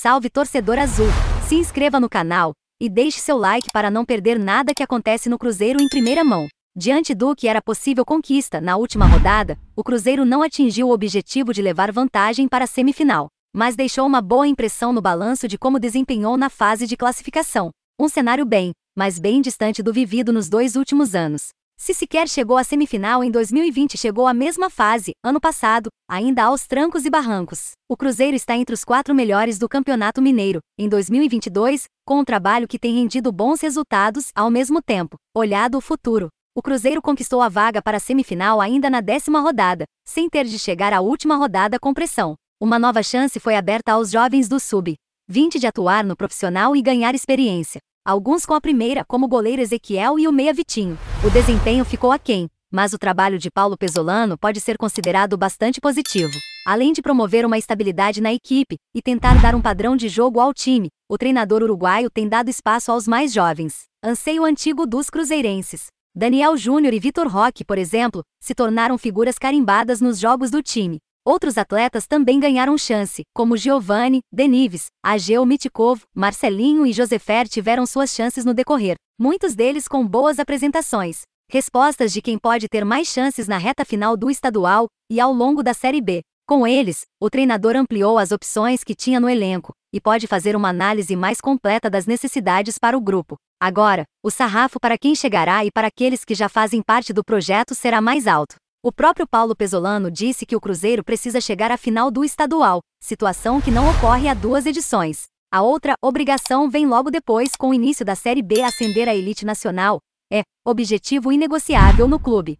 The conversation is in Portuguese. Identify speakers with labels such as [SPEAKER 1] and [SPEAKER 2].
[SPEAKER 1] Salve torcedor azul! Se inscreva no canal e deixe seu like para não perder nada que acontece no Cruzeiro em primeira mão. Diante do que era possível conquista na última rodada, o Cruzeiro não atingiu o objetivo de levar vantagem para a semifinal, mas deixou uma boa impressão no balanço de como desempenhou na fase de classificação. Um cenário bem, mas bem distante do vivido nos dois últimos anos. Se sequer chegou à semifinal em 2020, chegou à mesma fase, ano passado, ainda aos trancos e barrancos. O Cruzeiro está entre os quatro melhores do Campeonato Mineiro, em 2022, com um trabalho que tem rendido bons resultados ao mesmo tempo, olhado o futuro. O Cruzeiro conquistou a vaga para a semifinal ainda na décima rodada, sem ter de chegar à última rodada com pressão. Uma nova chance foi aberta aos jovens do Sub. 20 de atuar no profissional e ganhar experiência alguns com a primeira, como o goleiro Ezequiel e o meia Vitinho. O desempenho ficou aquém, mas o trabalho de Paulo Pesolano pode ser considerado bastante positivo. Além de promover uma estabilidade na equipe e tentar dar um padrão de jogo ao time, o treinador uruguaio tem dado espaço aos mais jovens. Anseio antigo dos cruzeirenses. Daniel Júnior e Vitor Roque, por exemplo, se tornaram figuras carimbadas nos jogos do time, Outros atletas também ganharam chance, como Giovanni, Denives, Ageu Mitikov, Marcelinho e Josefer tiveram suas chances no decorrer, muitos deles com boas apresentações. Respostas de quem pode ter mais chances na reta final do estadual e ao longo da Série B. Com eles, o treinador ampliou as opções que tinha no elenco e pode fazer uma análise mais completa das necessidades para o grupo. Agora, o sarrafo para quem chegará e para aqueles que já fazem parte do projeto será mais alto. O próprio Paulo Pesolano disse que o Cruzeiro precisa chegar à final do estadual, situação que não ocorre há duas edições. A outra obrigação vem logo depois, com o início da Série B ascender à elite nacional. É objetivo inegociável no clube.